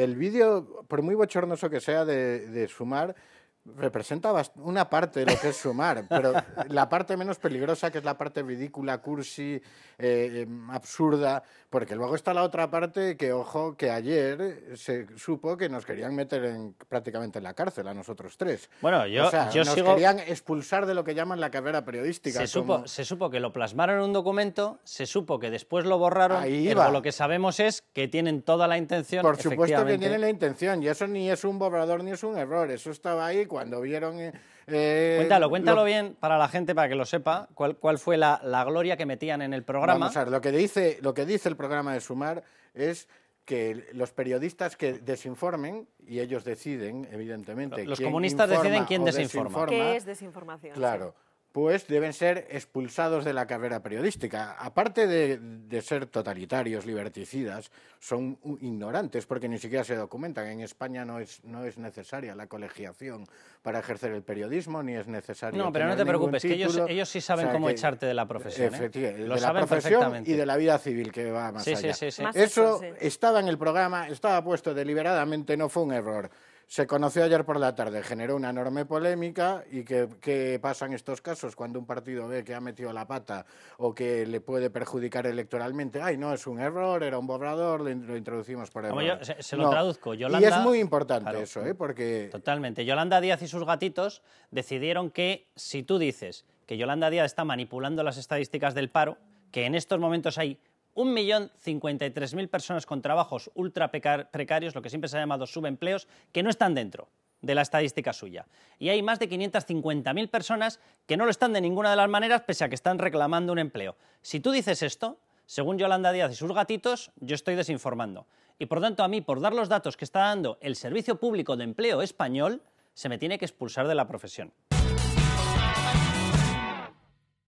el vídeo, por muy bochornoso que sea de, de sumar, representa una parte de lo que es sumar, pero la parte menos peligrosa, que es la parte ridícula, cursi, eh, em, absurda, porque luego está la otra parte que, ojo, que ayer se supo que nos querían meter en, prácticamente en la cárcel a nosotros tres. Bueno, yo, nos querían expulsar de lo que llaman la carrera periodística. Se, supo, se supo que lo plasmaron en un documento, se supo que después lo borraron, y pero lo que sabemos es que tienen toda la intención. Por supuesto que tienen la intención, y eso ni es un borrador ni es un error, eso estaba ahí cuando cuando vieron... Eh, cuéntalo, eh, cuéntalo bien para la gente, para que lo sepa, cuál, cuál fue la, gloria que metían en el programa. Vamos a ver, lo que, dice, lo que dice el programa de Sumar es que los periodistas que desinformen, y ellos deciden, evidentemente... Los comunistas deciden quién desinforma. ¿Qué es desinformación? Claro pues deben ser expulsados de la carrera periodística. Aparte de, ser totalitarios, liberticidas, son ignorantes porque ni siquiera se documentan. En España no es, no es necesaria la colegiación para ejercer el periodismo, ni es necesario... No, pero no te preocupes, que ellos, ellos, sí saben cómo echarte de la profesión. ¿eh? Lo de la profesión y de la vida civil que va más allá. Eso estaba en el programa, estaba puesto deliberadamente, no fue un error se conoció ayer por la tarde, generó una enorme polémica y que, qué pasa estos casos cuando un partido ve que ha metido la pata o que le puede perjudicar electoralmente. Ay, no, es un error, era un borrador, lo introducimos por error. se, lo traduzco. y es muy importante eso, ¿eh? porque... Totalmente. Yolanda Díaz y sus gatitos decidieron que si tú dices que Yolanda Díaz está manipulando las estadísticas del paro, que en estos momentos hay 1.053.000 personas con trabajos ultra precarios, lo que siempre se ha llamado subempleos, que no están dentro de la estadística suya. Y hay más de 550.000 personas que no lo están de ninguna de las maneras, pese a que están reclamando un empleo. Si tú dices esto, según Yolanda Díaz y sus gatitos, yo estoy desinformando. Y por tanto, a mí, por dar los datos que está dando el Servicio Público de Empleo Español, se me tiene que expulsar de la profesión.